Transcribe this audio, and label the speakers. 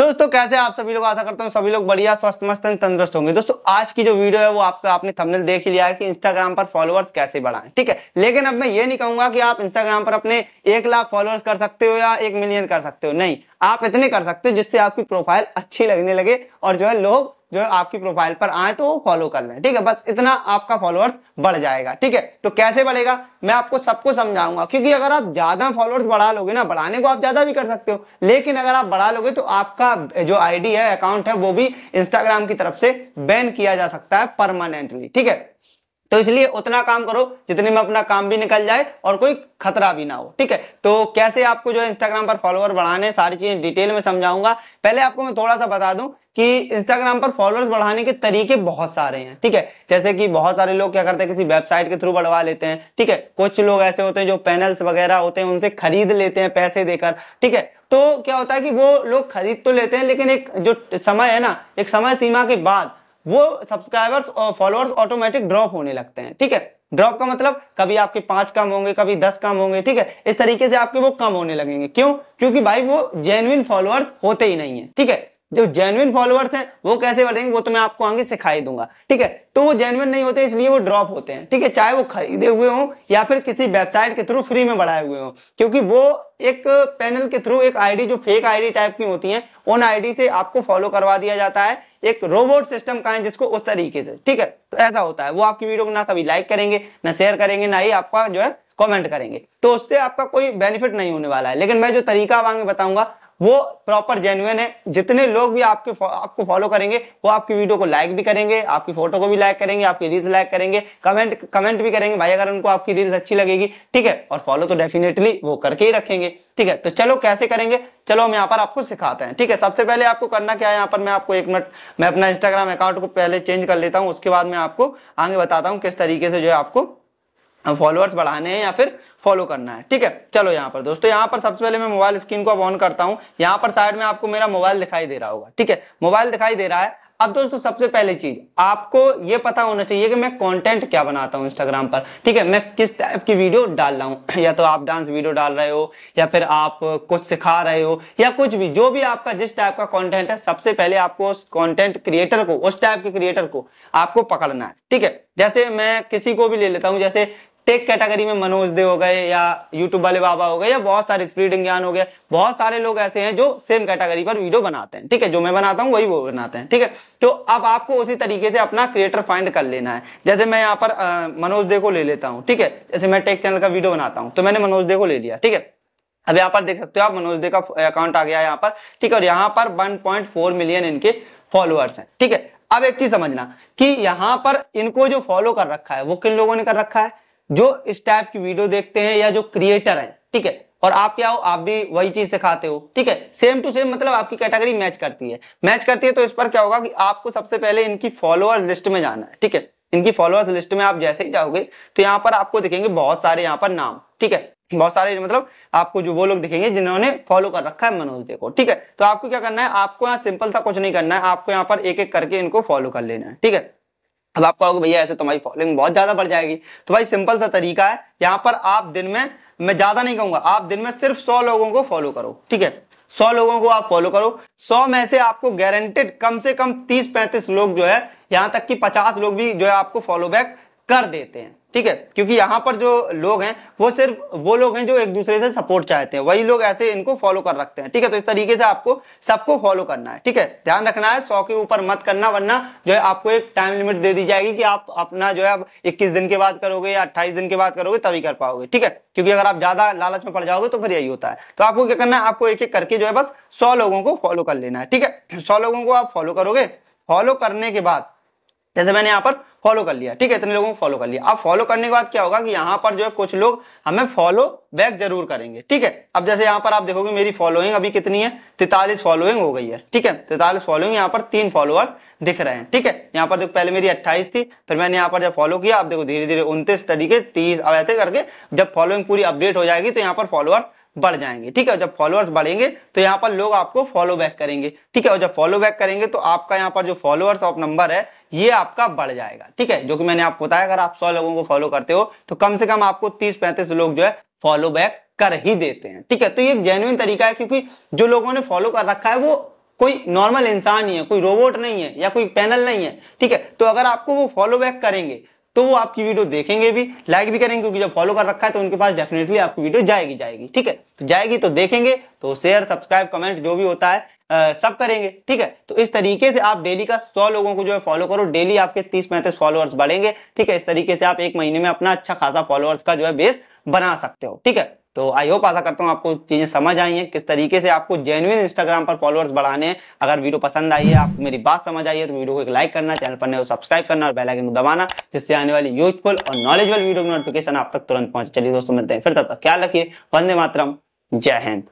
Speaker 1: सो दोस्तों कैसे आप सभी लोग आशा करता हूँ सभी लोग बढ़िया स्वस्थ मस्त तंदुरुस्त होंगे दोस्तों आज की जो वीडियो है वो आपको आपने थंबनेल देख लिया है कि इंस्टाग्राम पर फॉलोअर्स कैसे बढ़ाएं ठीक है लेकिन अब मैं ये नहीं कहूंगा कि आप इंस्टाग्राम पर अपने एक लाख फॉलोअर्स कर सकते हो या एक मिलियन कर सकते हो नहीं आप इतने कर सकते हो जिससे आपकी प्रोफाइल अच्छी लगने लगे और जो है लोग जो है आपकी प्रोफाइल पर आए तो वो फॉलो कर लें ठीक है बस इतना आपका फॉलोअर्स बढ़ जाएगा ठीक है तो कैसे बढ़ेगा मैं आपको सबको समझाऊंगा क्योंकि अगर आप ज्यादा फॉलोअर्स बढ़ा लोगे ना बढ़ाने को आप ज्यादा भी कर सकते हो लेकिन अगर आप बढ़ा लोगे तो आपका जो आईडी है अकाउंट है वो भी इंस्टाग्राम की तरफ से बैन किया जा सकता है परमानेंटली ठीक है तो इसलिए उतना काम करो जितने में अपना काम भी निकल जाए और कोई खतरा भी ना हो ठीक है तो कैसे आपको जो इंस्टाग्राम पर फॉलोअर बढ़ाने सारी चीजें डिटेल में समझाऊंगा पहले आपको मैं थोड़ा सा बता दूं कि इंस्टाग्राम पर फॉलोअर्स बढ़ाने के तरीके बहुत सारे हैं ठीक है जैसे कि बहुत सारे लोग क्या करते हैं किसी वेबसाइट के थ्रू बढ़वा लेते हैं ठीक है कुछ लोग ऐसे होते हैं जो पैनल्स वगैरह होते हैं उनसे खरीद लेते हैं पैसे देकर ठीक है तो क्या होता है कि वो लोग खरीद तो लेते हैं लेकिन एक जो समय है ना एक समय सीमा के बाद वो सब्सक्राइबर्स और फॉलोअर्स ऑटोमेटिक ड्रॉप होने लगते हैं ठीक है ड्रॉप का मतलब कभी आपके पांच कम होंगे कभी दस कम होंगे ठीक है इस तरीके से आपके वो कम होने लगेंगे क्यों क्योंकि भाई वो जेन्यन फॉलोअर्स होते ही नहीं है ठीक है जो जेनुइन फॉलोअर्स हैं वो कैसे बढ़ेंगे वो तो मैं आपको आगे सिखाई दूंगा ठीक है तो वो जेनुइन नहीं होते इसलिए वो ड्रॉप होते हैं ठीक है चाहे वो खरीदे हुए हों या फिर किसी वेबसाइट के थ्रू फ्री में बढ़ाए हुए हों क्योंकि वो एक पैनल के थ्रू एक आईडी जो फेक आईडी टाइप की होती है उन आईडी से आपको फॉलो करवा दिया जाता है एक रोबोट सिस्टम का है जिसको उस तरीके से ठीक है तो ऐसा होता है वो आपकी वीडियो को ना कभी लाइक करेंगे ना शेयर करेंगे ना ही आपका जो है कमेंट करेंगे तो उससे आपका कोई बेनिफिट नहीं होने वाला है लेकिन मैं जो तरीका आगे बताऊंगा वो प्रॉपर जेन्युन है जितने लोग भी आपके आपको फॉलो करेंगे वो आपकी वीडियो को लाइक भी करेंगे आपकी फोटो को भी लाइक करेंगे आपकी रील्स लाइक करेंगे कमेंट कमेंट भी करेंगे भाई अगर उनको आपकी रील्स अच्छी लगेगी ठीक है और फॉलो तो डेफिनेटली वो करके ही रखेंगे ठीक है तो चलो कैसे करेंगे चलो हम यहाँ पर आपको सिखाते हैं ठीक है सबसे पहले आपको करना क्या है यहाँ पर मैं आपको एक मिनट मैं अपना इंस्टाग्राम अकाउंट को पहले चेंज कर लेता हूँ उसके बाद मैं आपको आगे बताता हूँ किस तरीके से जो है आपको फॉलोअर्स बढ़ाने हैं या फिर फॉलो करना है ठीक है चलो यहाँ पर दोस्तों यहाँ पर सबसे पहले मैं मोबाइल स्क्रीन को अब ऑन करता हूँ यहाँ पर साइड में आपको मेरा मोबाइल दिखाई दे रहा होगा ठीक है मोबाइल दिखाई दे रहा है अब दोस्तों सबसे पहली चीज आपको ये पता होना चाहिए कि मैं कंटेंट क्या बनाता हूँ इंस्टाग्राम पर ठीक है मैं किस टाइप की वीडियो डाल रहा हूँ या तो आप डांस वीडियो डाल रहे हो या फिर आप कुछ सिखा रहे हो या कुछ भी जो भी आपका जिस टाइप का कंटेंट है सबसे पहले आपको उस कंटेंट क्रिएटर को उस टाइप के क्रिएटर को आपको पकड़ना है ठीक है जैसे मैं किसी को भी ले लेता हूँ जैसे टेक कैटेगरी में मनोज देव हो गए या यूट्यूब वाले बाबा हो गए या बहुत सारे स्प्रीडिंग ज्ञान हो गए बहुत सारे लोग ऐसे हैं जो सेम कैटेगरी पर वीडियो बनाते हैं ठीक है जो मैं बनाता हूँ वही वो बनाते हैं ठीक है तो अब आपको उसी तरीके से अपना क्रिएटर फाइंड कर लेना है जैसे मैं यहाँ पर मनोज देव को ले लेता हूँ ठीक है जैसे मैं टेक चैनल का वीडियो बनाता हूँ तो मैंने मनोज देव को ले लिया ठीक है अब यहाँ पर देख सकते हो आप मनोज दे का अकाउंट आ गया यहाँ पर ठीक है और यहाँ पर 1.4 मिलियन इनके फॉलोअर्स हैं ठीक है अब एक चीज समझना कि यहाँ पर इनको जो फॉलो कर रखा है वो किन लोगों ने कर रखा है जो इस टाइप की वीडियो देखते हैं या जो क्रिएटर हैं ठीक है और आप क्या हो आप भी वही चीज सिखाते हो ठीक है सेम टू सेम मतलब आपकी कैटेगरी मैच करती है मैच करती है तो इस पर क्या होगा कि आपको सबसे पहले इनकी फॉलोअर लिस्ट में जाना है ठीक है इनकी फॉलोअर्स लिस्ट में आप जैसे ही जाओगे तो यहाँ पर आपको दिखेंगे बहुत सारे यहाँ पर नाम ठीक है बहुत सारे मतलब आपको जो वो लोग दिखेंगे जिन्होंने फॉलो कर रखा है मनोज देखो ठीक है तो आपको क्या करना है आपको यहाँ सिंपल सा कुछ नहीं करना है आपको यहाँ पर एक एक करके इनको फॉलो कर लेना है ठीक है अब आप कहोगे भैया ऐसे तुम्हारी फॉलोइंग बहुत ज़्यादा बढ़ जाएगी तो भाई सिंपल सा तरीका है यहाँ पर आप दिन में मैं ज़्यादा नहीं कहूँगा आप दिन में सिर्फ सौ लोगों को फॉलो करो ठीक है सौ लोगों को आप फॉलो करो सौ में से आपको गारंटेड कम से कम तीस पैंतीस लोग जो है यहाँ तक कि पचास लोग भी जो है आपको फॉलो बैक कर देते हैं ठीक है क्योंकि यहाँ पर जो लोग हैं वो सिर्फ वो लोग हैं जो एक दूसरे से सपोर्ट चाहते हैं वही लोग ऐसे इनको फॉलो कर रखते हैं ठीक है तो इस तरीके से आपको सबको फॉलो करना है ठीक है ध्यान रखना है सौ के ऊपर मत करना वरना जो है आपको एक टाइम लिमिट दे दी जाएगी कि आप अपना जो है आप इक्कीस दिन के बाद करोगे या अट्ठाईस दिन के बाद करोगे तभी कर पाओगे ठीक है क्योंकि अगर आप ज्यादा लालच में पड़ जाओगे तो फिर यही होता है तो आपको क्या करना है आपको एक एक करके जो है बस सौ लोगों को फॉलो कर लेना है ठीक है सौ लोगों को आप फॉलो करोगे फॉलो करने के बाद जैसे मैंने यहाँ पर फॉलो कर लिया ठीक है इतने लोगों को फॉलो कर लिया अब फॉलो करने के बाद क्या होगा कि यहाँ पर जो है कुछ लोग हमें फॉलो बैक जरूर करेंगे ठीक है अब जैसे यहाँ पर आप देखोगे मेरी फॉलोइंग अभी कितनी है तैतालीस फॉलोइंग हो गई है ठीक है तैतालीस फॉलोइंग यहाँ पर तीन फॉलोअर्स दिख रहे हैं ठीक है यहाँ पर देखो पहले मेरी अट्ठाईस थी फिर मैंने यहाँ पर जब फॉलो किया आप देखो धीरे धीरे उनतीस तरीके तीस अब ऐसे करके जब फॉलोइंग पूरी अपडेट हो जाएगी तो यहाँ पर फॉलोअर्स बढ़ जाएंगे ठीक है जब फॉलोअर्स बढ़ेंगे तो यहाँ पर लोग आपको फॉलो बैक करेंगे ठीक है और जब फॉलो बैक करेंगे तो आपका यहाँ पर जो फॉलोअर्स ऑफ नंबर है ये आपका बढ़ जाएगा ठीक है जो कि मैंने आपको बताया अगर आप सौ लोगों को फॉलो करते हो तो कम से कम आपको तीस पैंतीस लोग जो है फॉलो बैक कर ही देते हैं ठीक है तो ये एक जेन्युन तरीका है क्योंकि जो लोगों ने फॉलो कर रखा है वो कोई नॉर्मल इंसान ही है कोई रोबोट नहीं है या कोई पैनल नहीं है ठीक है तो अगर आपको वो फॉलो बैक करेंगे तो वो आपकी वीडियो देखेंगे भी लाइक भी करेंगे क्योंकि जब फॉलो कर रखा है तो उनके पास डेफिनेटली आपकी वीडियो जाएगी जाएगी ठीक है तो जाएगी तो देखेंगे तो शेयर सब्सक्राइब कमेंट जो भी होता है आ, सब करेंगे ठीक है तो इस तरीके से आप डेली का सौ लोगों को जो है फॉलो करो डेली आपके तीस पैंतीस फॉलोअर्स बढ़ेंगे ठीक है इस तरीके से आप एक महीने में अपना अच्छा खासा फॉलोअर्स का जो है बेस बना सकते हो ठीक है तो आई होप आशा करता हूँ आपको चीज़ें समझ आई हैं किस तरीके से आपको जेनुअन इंस्टाग्राम पर फॉलोअर्स बढ़ाने हैं अगर वीडियो पसंद आई है आपको मेरी बात समझ आई है तो वीडियो को एक लाइक करना चैनल पर नए सब्सक्राइब करना और बेलाइकन को दबाना जिससे आने वाली यूजफुल और नॉलेजेबल वीडियो की नोटिफिकेशन आप तक तुरंत पहुंचे चलिए दोस्तों मिलते हैं फिर तब तक ख्याल रखिए वंदे मातरम जय हिंद